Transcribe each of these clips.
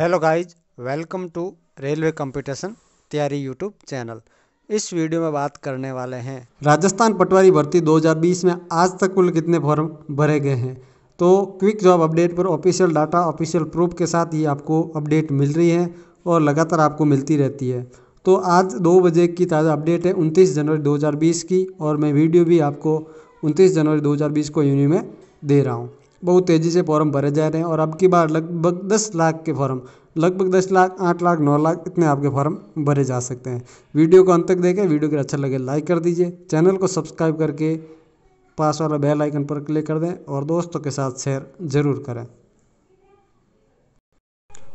hello guys welcome to railway competition तैयारी YouTube channel इस video में बात करने वाले हैं राजस्थान पटवारी भर्ती 2020 में आज तक कुल कितने फॉर्म भरे गए हैं तो क्विक जॉब अपडेट पर ऑफिशियल डाटा ऑफिशियल प्रूफ के साथ ही आपको अपडेट मिल रही है और लगातार आपको मिलती रहती है तो आज दो बजे की ताज़ा अपडेट है उनतीस जनवरी दो की और मैं वीडियो भी आपको उनतीस जनवरी दो को यूनि में दे रहा हूँ बहुत तेज़ी से फॉर्म भरे जा रहे हैं और अब की बार लगभग दस लाख के फॉर्म लगभग दस लाख आठ लाख नौ लाख इतने आपके फॉर्म भरे जा सकते हैं वीडियो को अंत तक देखें वीडियो अगर अच्छा लगे लाइक कर दीजिए चैनल को सब्सक्राइब करके पास वाला बेल आइकन पर क्लिक कर दें और दोस्तों के साथ शेयर ज़रूर करें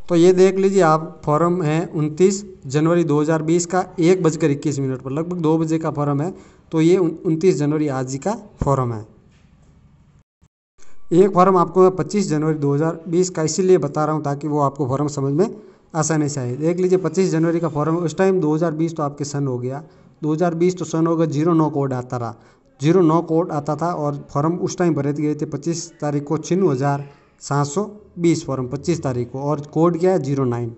तो ये देख लीजिए आप फॉर्म है 29 जनवरी 2020 का एक बजकर इक्कीस मिनट पर लगभग दो बजे का फॉर्म है तो ये 29 जनवरी आज ही का फॉर्म है एक फॉर्म आपको मैं पच्चीस जनवरी 2020 का इसीलिए बता रहा हूँ ताकि वो आपको फॉर्म समझ में आसानी से आए देख लीजिए पच्चीस जनवरी का फॉर्म उस टाइम 2020 तो आपके सन हो गया 2020 तो सन हो गया जीरो नौ कोड आता रहा जीरो नौ कोड आता था और फॉर्म उस टाइम भरे गए थे पच्चीस तारीख को छिन्न हज़ार सात सौ बीस फॉर्म पच्चीस तारीख को और कोड क्या है जीरो नाइन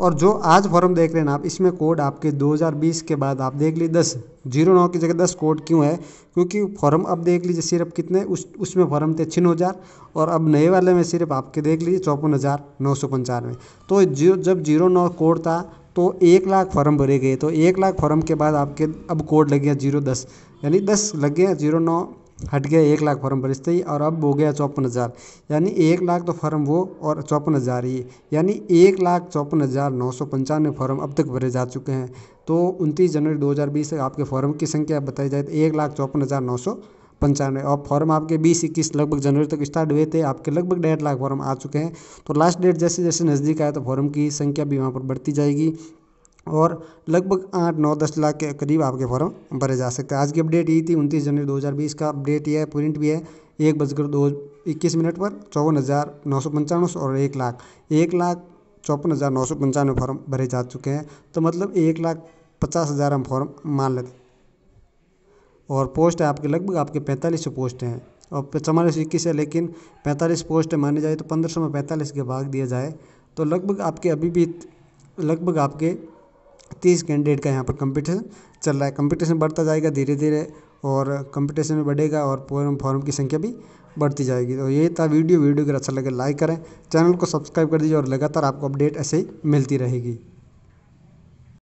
और जो आज फॉर्म देख रहे हैं आप इसमें कोड आपके 2020 के बाद आप देख लीजिए दस जीरो नौ की जगह दस कोड क्यों है क्योंकि फॉर्म अब देख लीजिए सिर्फ कितने उस उसमें फॉर्म थे छिन्न हज़ार और अब नए वाले में सिर्फ आपके देख लीजिए चौपन हज़ार नौ सौ पंचानवे तो जीरो जब जीरो नौ कोड था तो एक लाख फॉर्म भरे गए तो एक लाख फॉर्म के बाद आपके अब कोड लग गया जीरो दस यानी दस लग गया जीरो नौ हट गया एक लाख फॉर्म भरिस्ते ही और अब हो गया चौपन हज़ार यानी एक लाख तो फॉर्म वो और चौपन हज़ार ही यानी एक लाख चौपन हज़ार नौ सौ पंचानवे फॉर्म अब तक भरे जा चुके हैं तो उनतीस जनवरी दो बीस तक आपके फॉर्म की संख्या बताई जाए तो एक लाख चौपन हज़ार नौ सौ पंचानवे और फॉर्म आपके बीस इक्कीस लगभग जनवरी तक स्टार्ट हुए थे आपके लगभग डेढ़ लाख फॉर्म आ चुके हैं तो लास्ट डेट जैसे जैसे नज़दीक आया तो फॉर्म की संख्या भी वहाँ पर बढ़ती जाएगी और लगभग आठ नौ दस लाख के करीब आपके फॉर्म भरे जा सकते हैं आज की अपडेट यही थी उनतीस जनवरी दो हज़ार बीस का अपडेट यह है प्रिंट भी है एक बजकर दो इक्कीस मिनट पर चौवन हज़ार नौ सौ पंचानवे और एक लाख एक लाख चौपन हज़ार नौ सौ पंचानवे फॉर्म भरे जा चुके हैं तो मतलब एक लाख पचास हज़ार हम फॉर्म मान लेते और पोस्ट है आपके लगभग आपके पैंतालीस सौ पोस्ट हैं और चौवालीस इक्कीस है लेकिन पैंतालीस पोस्ट माने जाए तो पंद्रह सौ में पैंतालीस के भाग दिया जाए तो लगभग आपके अभी भी लगभग आपके तीस कैंडिडेट का यहाँ पर कंपटीशन चल रहा है कंपटीशन बढ़ता जाएगा धीरे धीरे और कंपटीशन भी बढ़ेगा और फॉरम फॉर्म की संख्या भी बढ़ती जाएगी तो ये था वीडियो वीडियो अगर अच्छा लगे लाइक करें चैनल को सब्सक्राइब कर दीजिए और लगातार आपको अपडेट ऐसे ही मिलती रहेगी